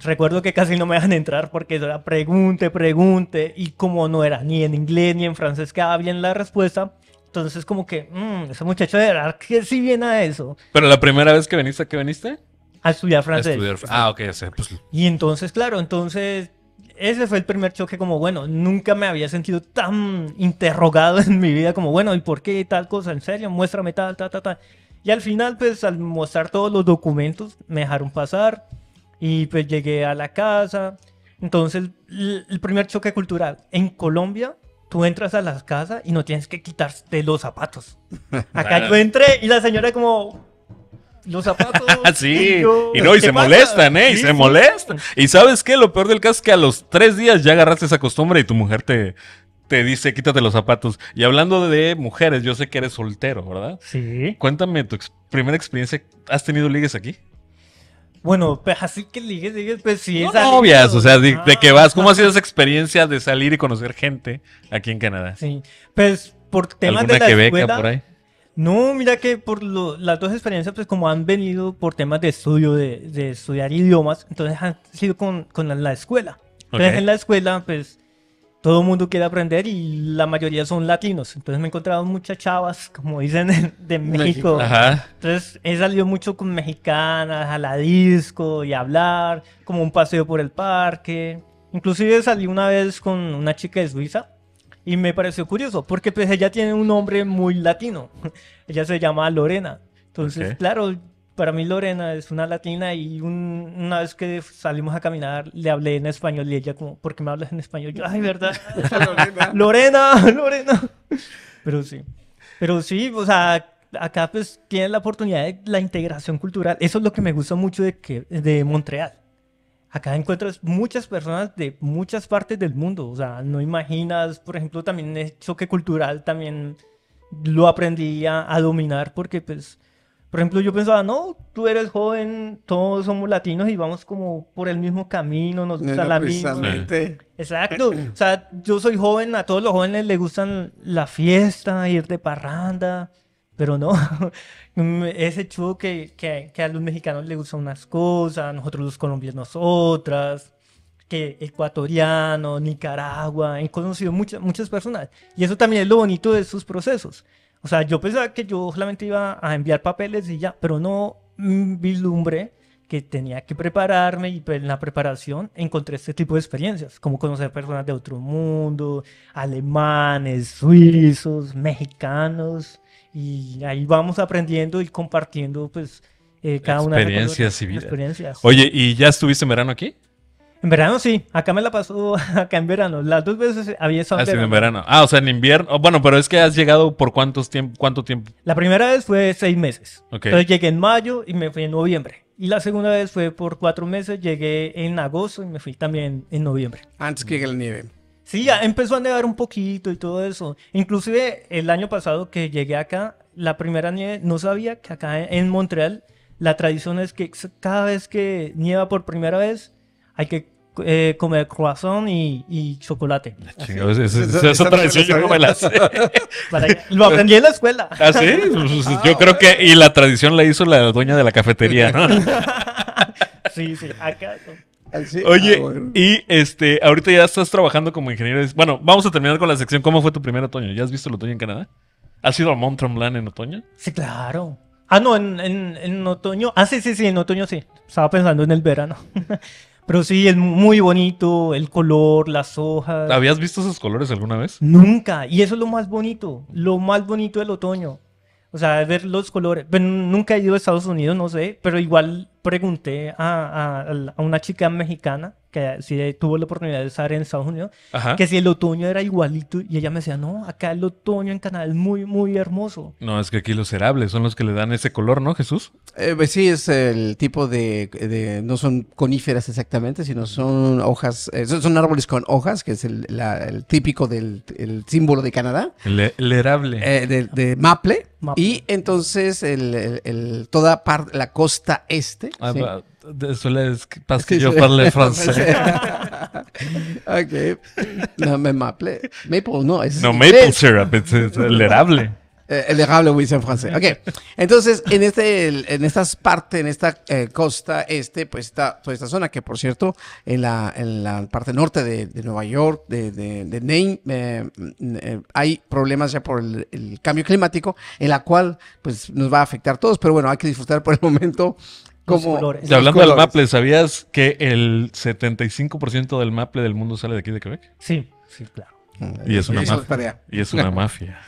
Recuerdo que casi no me dejan entrar porque era pregunte, pregunte, y como no era ni en inglés ni en francés que en la respuesta, entonces como que, mm, ese muchacho verdad, que sí viene a eso. Pero la primera vez que viniste, ¿a qué viniste? A estudiar francés. A estudiar... ah, ok, ya sé. Pues... Y entonces, claro, entonces ese fue el primer choque como, bueno, nunca me había sentido tan interrogado en mi vida como, bueno, ¿y por qué tal cosa? ¿En serio? Muéstrame tal, tal, tal, tal. Y al final, pues al mostrar todos los documentos, me dejaron pasar y pues llegué a la casa. Entonces, el primer choque cultural. En Colombia, tú entras a las casas y no tienes que quitarte los zapatos. Acá yo entré y la señora como... Los zapatos. Ah, sí, y, no, y se molestan, ¿eh? y se molestan. Y sabes qué, lo peor del caso es que a los tres días ya agarraste esa costumbre y tu mujer te, te dice quítate los zapatos. Y hablando de mujeres, yo sé que eres soltero, ¿verdad? Sí. Cuéntame tu primera experiencia. ¿Has tenido ligues aquí? Bueno, pues así que ligues, pues sí. no obvias, o sea, de, que vas. ¿Cómo ha sido ah. esa experiencia de salir y conocer gente aquí en Canadá? Sí, pues por temas de la que por ahí? No, mira que por las dos experiencias, pues como han venido por temas de estudio, de, estudiar idiomas, entonces han sido con, la, escuela. Entonces en la escuela, pues todo el mundo quiere aprender y la mayoría son latinos. Entonces me he encontrado muchas chavas, como dicen, de México. Entonces he salido mucho con mexicanas a la disco y a hablar, como un paseo por el parque. Inclusive salí una vez con una chica de Suiza y me pareció curioso, porque pues ella tiene un nombre muy latino. ella se llama Lorena. Entonces, claro, para mí Lorena es una latina y una vez que salimos a caminar le hablé en español y ella como, ¿por qué me hablas en español? Yo, ay, ¿verdad? Lorena. Lorena, Pero sí, pero sí, o sea, acá pues tienen la oportunidad de la integración cultural. Eso es lo que me gusta mucho de, que, de Montreal. Acá encuentras muchas personas de muchas partes del mundo. O sea, no imaginas, por ejemplo, también el choque cultural también lo aprendí a dominar porque pues por ejemplo, yo pensaba, no, tú eres joven, todos somos latinos y vamos como por el mismo camino, nos gusta la vida. Exacto. O sea, yo soy joven, a todos los jóvenes les gustan la fiesta, ir de parranda, pero no. Mm, ese chudo que, que, a los mexicanos les gustan unas cosas, nosotros los colombianos otras que ecuatoriano, Nicaragua, he conocido muchas, muchas personas. Y eso también es lo bonito de sus procesos. O sea, yo pensaba que yo solamente iba a enviar papeles y ya, pero no vislumbre que tenía que prepararme y pues, en la preparación encontré este tipo de experiencias, como conocer personas de otro mundo, alemanes, suizos, mexicanos, y ahí vamos aprendiendo y compartiendo pues eh, cada una de las experiencias. Oye, ¿y ya estuviste en verano aquí? En verano sí, acá me la pasó acá en verano. Las dos veces había estado ah, en, verano. en verano. Ah, o sea, en invierno. Oh, bueno, pero es que has llegado por cuántos cuánto tiempo. La primera vez fue seis meses. Entonces llegué en mayo y me fui en noviembre. Y la segunda vez fue por cuatro meses, llegué en agosto y me fui también en noviembre. Antes que el nieve. Sí, ya empezó a nevar un poquito y todo eso. Inclusive el año pasado que llegué acá, la primera nieve, no sabía que acá en Montreal la tradición es que cada vez que nieva por primera vez, hay que eh, comer croissant y, chocolate. esa, tradición yo no me la lo aprendí en la escuela. ¿Ah, sí? Pues, pues, yo ah, creo que... Y la tradición la hizo la dueña de la cafetería, ¿no? sí, sí, ah, Oye, ah, y este, ahorita ya estás trabajando como ingeniero. Bueno, vamos a terminar con la sección. ¿Cómo fue tu primer otoño? ¿Ya has visto el otoño en Canadá? ¿Has ido a Mont en otoño? Sí, claro. Ah, no, en, en, en otoño. Ah, sí, sí, sí, en otoño sí. Estaba pensando en el verano. Pero sí, es muy bonito, el color, las hojas. ¿Habías visto esos colores alguna vez? Nunca, y eso es lo más bonito, lo más bonito del otoño. O sea, ver los colores. Pues, nunca he ido a Estados Unidos, no sé, pero igual pregunté a, a, a una chica mexicana que si tuvo la oportunidad de estar en Estados Unidos, que si el otoño era igualito y ella me decía, no, acá el otoño en Canadá es muy, muy hermoso. No, es que aquí los cerables son los que le dan ese color, ¿no, Jesús? Eh, pues sí, es el tipo de, de, no son coníferas exactamente, sino son hojas, eh, son, árboles con hojas, que es el, la, el típico del el símbolo de Canadá. El, el herable. Eh, de, de maple. Y entonces el, toda la costa este. Ah, ¿sí? Eso es que yo parle francés. OK. No, me Maple, no. Es no, maple syrup. Es el herable. Eh, el herable, oui, en francés. Ok. Entonces, en, este, en estas partes, en esta eh, costa este, pues está toda esta zona que, por cierto, en la, en la parte norte de, de Nueva York, de, de, de Maine, eh, mm, hay problemas ya por el, cambio climático, en la cual, pues, nos va a afectar a todos. Pero bueno, hay que disfrutar por el momento y hablando del maple, ¿sabías que el 75% del maple del mundo sale de aquí de Quebec? Sí, sí, claro. Y es una, mafia, y es una mafia.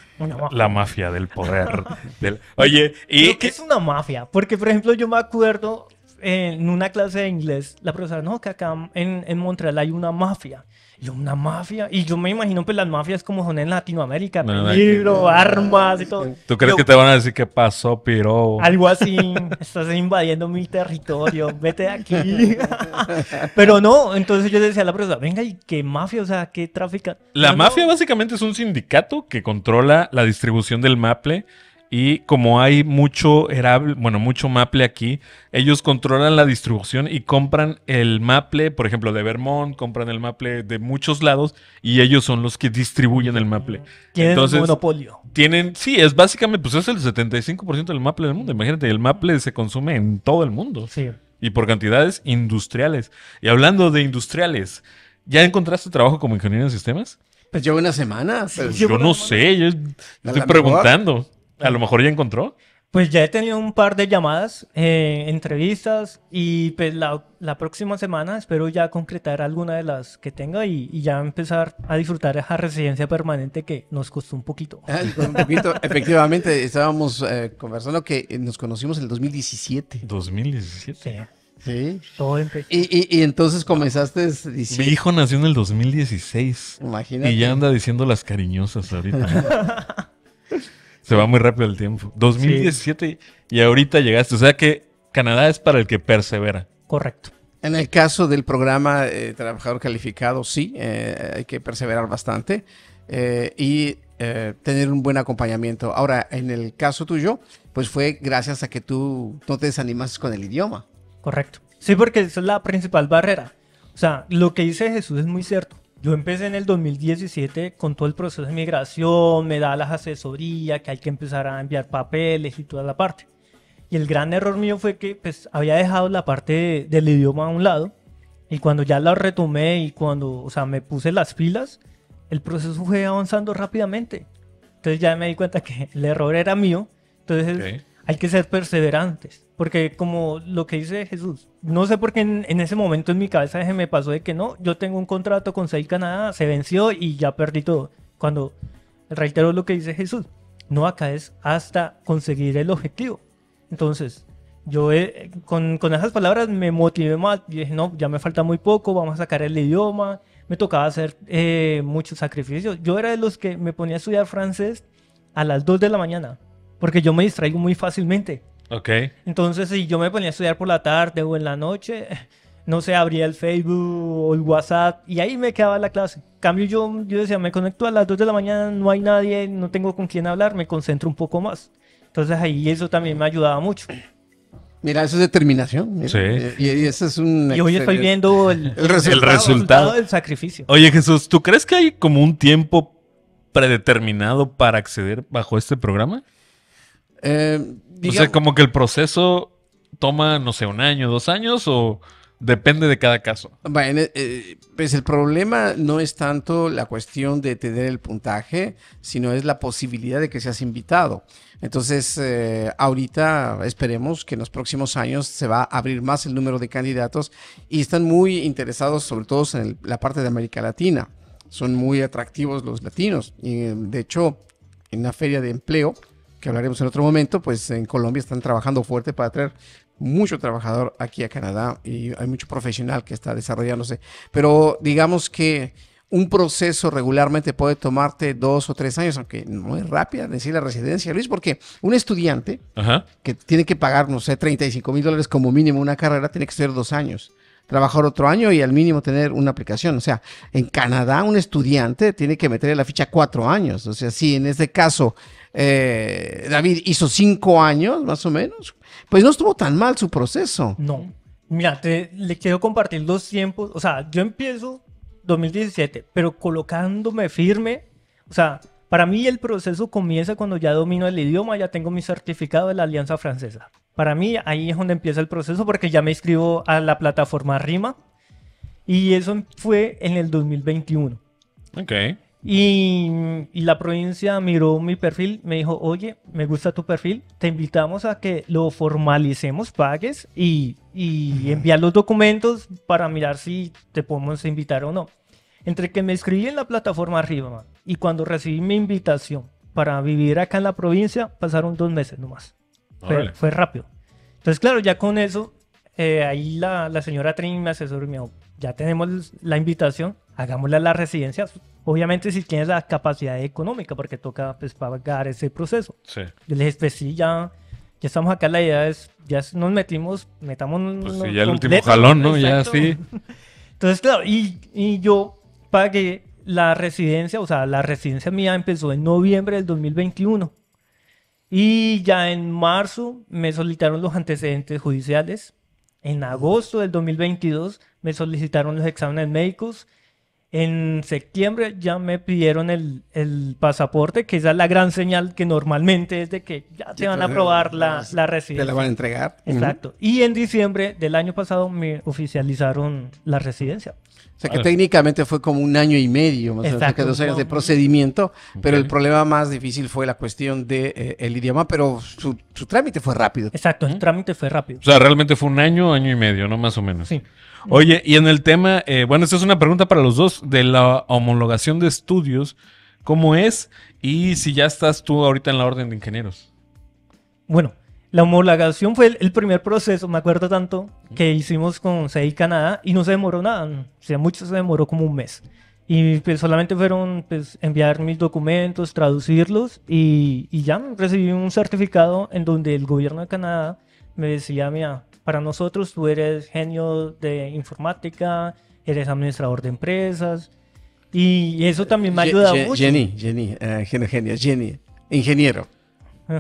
La mafia del poder. Oye, y... ¿qué eh, es una mafia? Porque, por ejemplo, yo me acuerdo en una clase de inglés, la profesora, no, que acá en, en Montreal hay una mafia yo una mafia. Y yo me imagino, que pues, las mafias como son en Latinoamérica, no, armas y todo. ¿Tú crees que te van a decir qué pasó, piro? Algo así, estás invadiendo mi territorio, vete de aquí. Pero no, entonces yo decía a la persona, venga, ¿y qué mafia? O sea, ¿qué tráfica? La mafia básicamente es un sindicato que controla la distribución del maple y como hay mucho bueno, mucho Maple aquí, ellos controlan la distribución y compran el Maple, por ejemplo, de Vermont, compran el Maple de muchos lados y ellos son los que distribuyen el Maple. Tienen un monopolio. Tienen, sí, es básicamente, pues es el 75% del Maple del mundo. Imagínate, el Maple se consume en todo el mundo. Sí. Y por cantidades industriales. Y hablando de industriales, ¿ya encontraste trabajo como ingeniero de sistemas? Pues llevo unas semanas. Pues. yo no sé, yo estoy preguntando. A lo mejor ya encontró. Pues ya he tenido un par de llamadas, eh, entrevistas y pues la, próxima semana espero ya concretar alguna de las que tenga y, ya empezar a disfrutar esa residencia permanente que nos costó un poquito. Ah, un poquito, efectivamente, estábamos eh, conversando que nos conocimos en el 2017. 2017. Sí. Sí. Todo Y, entonces comenzaste diciendo... Mi hijo nació en el 2016. Imagínate. Y ya anda diciendo las cariñosas ahorita. Se va muy rápido el tiempo. 2017 y ahorita llegaste. O sea que Canadá es para el que persevera. Correcto. En el caso del programa eh, Trabajador Calificado, sí, eh, hay que perseverar bastante eh, y tener un buen acompañamiento. Ahora, en el caso tuyo, pues fue gracias a que tú no te desanimas con el idioma. Correcto. Sí, porque esa es la principal barrera. O sea, lo que dice Jesús es muy cierto. Yo empecé en el 2017 con todo el proceso de migración, me da las asesorías, que hay que empezar a enviar papeles y toda la parte. Y el gran error mío fue que pues, había dejado la parte del idioma a un lado. Y cuando ya la retomé y cuando, o sea, me puse las filas, el proceso fue avanzando rápidamente. Entonces ya me di cuenta que el error era mío. Entonces hay que ser perseverantes, porque como lo que dice Jesús, no sé por qué en, ese momento en mi cabeza me pasó de que no, yo tengo un contrato con Sail Canadá, se venció y ya perdí todo. Cuando reitero lo que dice Jesús, no acá hasta conseguir el objetivo. Entonces, yo eh, con, con, esas palabras me motivé más, y dije, no, ya me falta muy poco, vamos a sacar el idioma, me tocaba hacer eh, muchos sacrificios. Yo era de los que me ponía a estudiar francés a las 2 de la mañana porque yo me distraigo muy fácilmente. Ok. Entonces, si yo me ponía a estudiar por la tarde o en la noche, no sé, abría el Facebook o el WhatsApp y ahí me quedaba la clase. Cambio yo, yo decía, me conecto a las 2 de la mañana, no hay nadie, no tengo con quién hablar, me concentro un poco más. Entonces ahí eso también me ayudaba mucho. Mira, eso es determinación. Sí. Y, eso es un. Y hoy estoy viendo el, resultado, el, resultado, del sacrificio. Oye, Jesús, ¿tú crees que hay como un tiempo predeterminado para acceder bajo este programa? Eh, o sea, como que el proceso toma, no sé, un año, dos años o depende de cada caso. Bueno, eh, pues el problema no es tanto la cuestión de tener el puntaje, sino es la posibilidad de que seas invitado. Entonces, eh, ahorita esperemos que en los próximos años se va a abrir más el número de candidatos y están muy interesados sobre todo en la parte de América Latina. Son muy atractivos los latinos. Y, de hecho, en la feria de empleo, que hablaremos en otro momento, pues en Colombia están trabajando fuerte para traer mucho trabajador aquí a Canadá y hay mucho profesional que está desarrollándose. Pero digamos que un proceso regularmente puede tomarte dos o tres años, aunque no es rápida decir la residencia, Luis, porque un estudiante que tiene que pagar, no sé, 35 mil dólares como mínimo una carrera, tiene que ser dos años trabajar otro año y al mínimo tener una aplicación. O sea, en Canadá un estudiante tiene que meterle la ficha cuatro años. O sea, si en este caso eh, David hizo cinco años, más o menos, pues no estuvo tan mal su proceso. No. Mira, le quiero compartir dos tiempos. O sea, yo empiezo 2017, pero colocándome firme, o sea, para mí el proceso comienza cuando ya domino el idioma, ya tengo mi certificado de la Alianza Francesa. Para mí ahí es donde empieza el proceso porque ya me inscribo a la plataforma RIMA y eso fue en el 2021. Ok. Y, la provincia miró mi perfil, me dijo, oye, me gusta tu perfil, te invitamos a que lo formalicemos, pagues y, y enviar los documentos para mirar si te podemos invitar o no. Entre que me inscribí en la plataforma RIMA y cuando recibí mi invitación para vivir acá en la provincia, pasaron dos meses nomás. Fue, fue, rápido. Entonces, claro, ya con eso, eh, ahí la, la, señora Trin me asesoró y me dijo, ya tenemos la invitación, hagámosla la residencia. Obviamente si tienes la capacidad económica, porque toca pues, pagar ese proceso. Sí. le dije, pues sí, ya, ya estamos acá, la idea es, ya nos metimos, metamos... Pues sí, ya el último jalón, ¿no? Ya sí. Entonces, claro, y, y yo pagué la residencia, o sea, la residencia mía empezó en noviembre del 2021. Y ya en marzo me solicitaron los antecedentes judiciales. En agosto del 2022 me solicitaron los exámenes médicos. En septiembre ya me pidieron el, pasaporte, que es la gran señal que normalmente es de que ya te van a aprobar la, ah, la residencia. Te la van a entregar. Exacto. Y en diciembre del año pasado me oficializaron la residencia. O sea que ah. técnicamente fue como un año y medio, más o menos, dos años de procedimiento, pero el problema más difícil fue la cuestión del de, eh, el idioma, pero su, trámite fue rápido. Exacto, su trámite fue rápido. O sea, realmente fue un año, año y medio, ¿no? Más o menos. Sí. Oye, y en el tema, eh, bueno, esta es una pregunta para los dos, de la homologación de estudios, ¿cómo es? Y si ya estás tú ahorita en la orden de ingenieros. Bueno, la homologación fue el, primer proceso, me acuerdo tanto, que hicimos con CEI Canadá y no se demoró nada. O sea, mucho se demoró como un mes. Y pues solamente fueron pues, enviar mis documentos, traducirlos y, ya recibí un certificado en donde el gobierno de Canadá me decía, mira, para nosotros tú eres genio de informática, eres administrador de empresas y eso también me ha ayudado mucho. Jenny, Jenny, eh, genio, genio, ingeniero.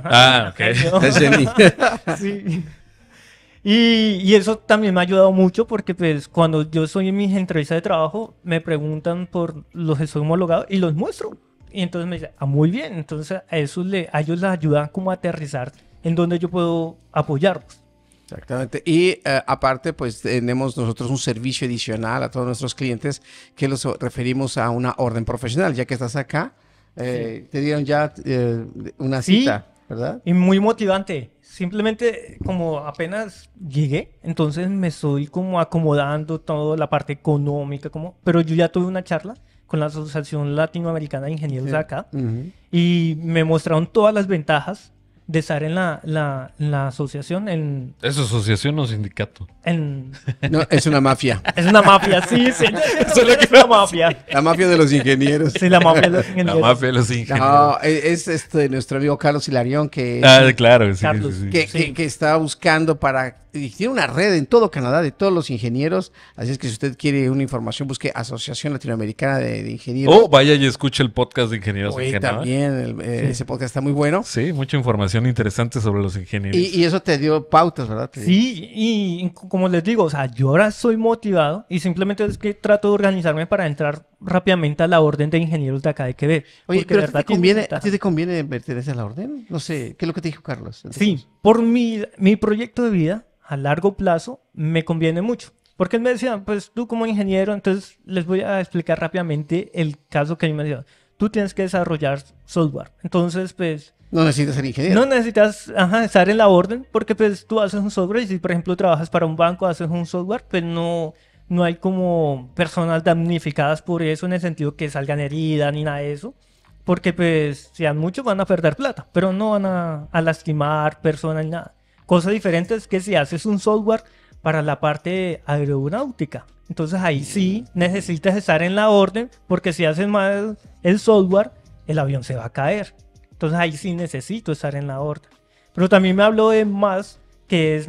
Ah, ok. sí. Y, y, eso también me ha ayudado mucho porque pues cuando yo soy en mis entrevistas de trabajo me preguntan por los que soy homologado y los muestro. Y entonces me dicen, ah, muy bien. Entonces a, eso le, a ellos les ayuda como a aterrizar en donde yo puedo apoyarlos. Exactamente. Y eh, aparte, pues tenemos nosotros un servicio adicional a todos nuestros clientes que los referimos a una orden profesional. Ya que estás acá, eh, te dieron ya eh, una cita. Sí ¿verdad? Y muy motivante. Simplemente como apenas llegué, entonces me estoy como acomodando toda la parte económica, como, pero yo ya tuve una charla con la Asociación Latinoamericana de Ingenieros acá y me mostraron todas las ventajas de estar en la, asociación. En, ¿Es asociación o sindicato? es una mafia. es una mafia, sí, sí. La mafia de los ingenieros. Sí, la mafia de los ingenieros. La mafia de los ingenieros. No, es este, nuestro amigo Carlos Hilarión que... Ah, claro, Que, está buscando para... tiene una red en todo Canadá de todos los ingenieros. Así es que si usted quiere una información, busque Asociación Latinoamericana de, Ingenieros. oh, vaya y escuche el podcast de Ingenieros en Canadá. También, eh, ese podcast está muy bueno. Sí, mucha información interesantes interesante sobre los ingenieros. Y, eso te dio pautas, ¿verdad? Sí, y como les digo, o sea, yo ahora soy motivado y simplemente es que trato de organizarme para entrar rápidamente a la orden de ingenieros de acá de Quebec. Oye, pero verdad, te conviene, ¿a ti te conviene pertenecer a la orden? No sé, ¿qué es lo que te dijo Carlos? Sí, por mi, mi proyecto de vida a largo plazo me conviene mucho. Porque él me decía, pues tú como ingeniero, entonces les voy a explicar rápidamente el caso que a mí me decía. Tú tienes que desarrollar software. Entonces, pues no necesitas ser ingeniero. No necesitas estar en la orden porque pues tú haces un software y si por ejemplo trabajas para un banco, haces un software, pues no, no hay como personas damnificadas por eso en el sentido que salgan heridas ni nada de eso. Porque pues han muchos van a perder plata, pero no van a, a lastimar personas ni nada. Cosa diferente es que si haces un software para la parte aeronáutica, entonces ahí sí mm. necesitas estar en la orden porque si haces mal el software, el avión se va a caer. Entonces ahí sí necesito estar en la horda. Pero también me habló de más, que es,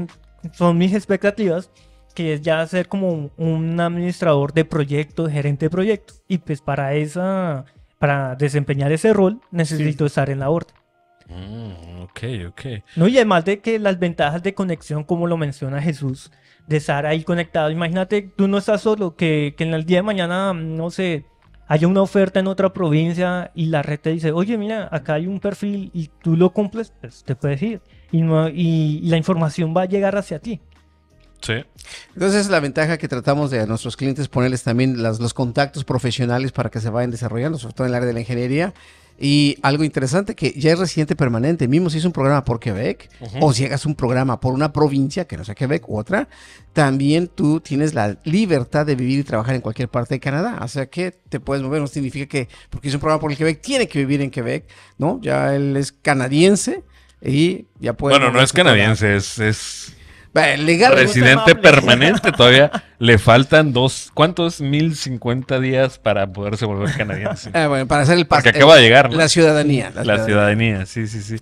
son mis expectativas, que es ya ser como un, administrador de proyecto, gerente de proyecto. Y pues para esa, para desempeñar ese rol, necesito estar en la horda. Mm, ok, ok. No, y además de que las ventajas de conexión, como lo menciona Jesús, de estar ahí conectado. Imagínate, tú no estás solo, que, que en el día de mañana, no sé, haya una oferta en otra provincia y la red te dice, oye, mira, acá hay un perfil y tú lo cumples, pues, te puedes ir y, no, la información va a llegar hacia ti. Sí. Entonces, la ventaja que tratamos de a nuestros clientes ponerles también los contactos profesionales para que se vayan desarrollando, sobre todo en el área de la ingeniería, y algo interesante que ya es residente permanente, mismo si es un programa por Quebec o si hagas un programa por una provincia que no sea Quebec u otra, también tú tienes la libertad de vivir y trabajar en cualquier parte de Canadá. O sea que te puedes mover, no significa que porque es un programa por el Quebec tiene que vivir en Quebec, ¿no? Ya él es canadiense y ya puede... Bueno, no es canadiense, es Residente permanente todavía. Le faltan dos, ¿cuántos? Mil cincuenta días para poderse volver canadiense. Eh, para hacer el paso que acaba de llegar. La ciudadanía. La, ciudadanía. sí, sí, sí.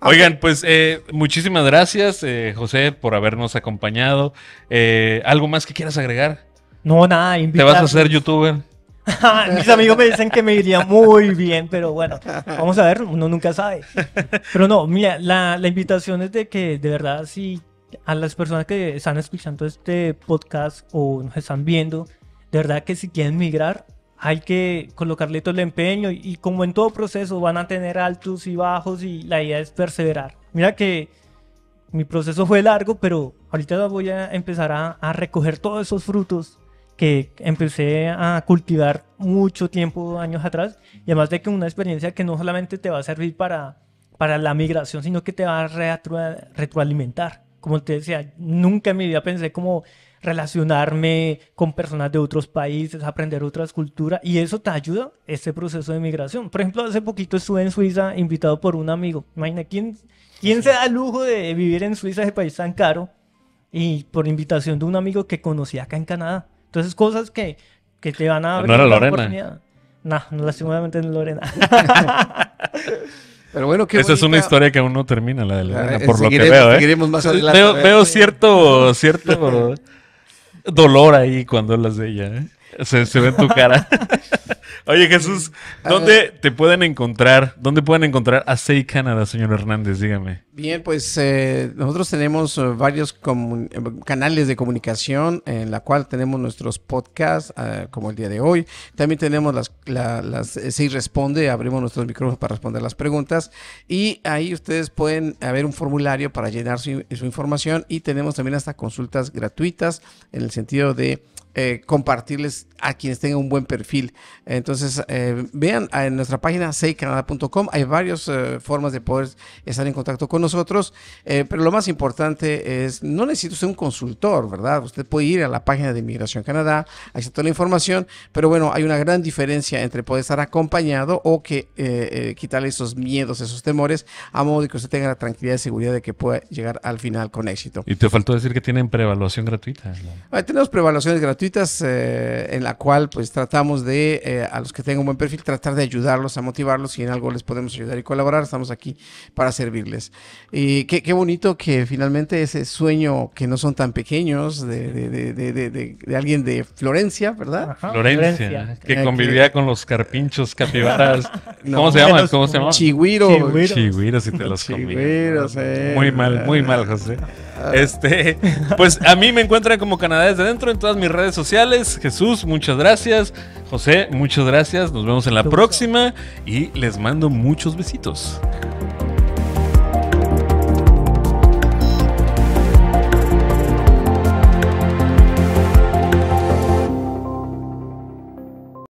Oigan, pues eh, muchísimas gracias, eh, José, por habernos acompañado. ¿Algo más que quieras agregar? No, nada, invitar. ¿Te vas a hacer youtuber? Mis amigos me dicen que me iría muy bien, pero bueno, vamos a ver, uno nunca sabe. Pero no, mira, la, invitación es de que de verdad sí a las personas que están escuchando este podcast o nos están viendo, de verdad que si quieren migrar, hay que colocarle todo el empeño y, como en todo proceso van a tener altos y bajos y la idea es perseverar. Mira que mi proceso fue largo, pero ahorita voy a empezar a, recoger todos esos frutos que empecé a cultivar mucho tiempo, años atrás, y además de que una experiencia que no solamente te va a servir para, para la migración, sino que te va a retroalimentar como te decía, nunca en mi vida pensé como relacionarme con personas de otros países, aprender otras culturas, y eso te ayuda este proceso de migración. Por ejemplo, hace poquito estuve en Suiza invitado por un amigo. Imagina, ¿quién, quién se da lujo de vivir en Suiza, ese país tan caro? Y por invitación de un amigo que conocí acá en Canadá. Entonces, cosas que, te van a abrir no era Lorena. La no, lastimosamente no Lorena. Pero bueno, qué Esa es una historia que aún no termina, la de Elena, por lo que veo, ¿eh? Seguiremos más adelante. Veo, cierto, cierto dolor ahí cuando hablas de ella, ¿eh? Se, ve en tu cara. Oye, Jesús, ¿dónde ah. te pueden encontrar? ¿Dónde pueden encontrar a Sei Canadá, señor Hernández? Dígame. Bien, pues eh, nosotros tenemos eh, varios eh, canales de comunicación en la cual tenemos nuestros podcasts, como el día de hoy. También tenemos las, la, Responde, abrimos nuestros micrófonos para responder las preguntas. Y ahí ustedes pueden haber un formulario para llenar su, su información. Y tenemos también hasta consultas gratuitas en el sentido de eh, compartirles a quienes tengan un buen perfil. Entonces, eh, vean en nuestra página seicanada.com, hay varias eh, formas de poder estar en contacto con nosotros, pero lo más importante es, no necesita usted un consultor, ¿verdad? Usted puede ir a la página de Inmigración Canadá, ahí está toda la información, pero bueno, hay una gran diferencia entre poder estar acompañado o que quitarle esos miedos, esos temores, a modo de que usted tenga la tranquilidad y seguridad de que pueda llegar al final con éxito. Y te faltó decir que tienen preevaluación gratuita. tenemos preevaluaciones gratuitas eh, en la cual pues tratamos de, eh, a los que tengan un buen perfil, tratar de ayudarlos, a motivarlos, si en algo les podemos ayudar y colaborar, estamos aquí para servirles. Y qué, bonito que finalmente ese sueño que no son tan pequeños de, alguien de Florencia, ¿verdad? Florencia, eh, que convivía con los carpinchos capibaras. ¿Cómo se llama? ¿Cómo se llaman? si te los comí. Muy mal, muy mal, José. Este, pues a mí me encuentran como Canadá desde dentro en todas mis redes sociales. Jesús, muchas gracias. José, muchas gracias. Nos vemos en la próxima y les mando muchos besitos.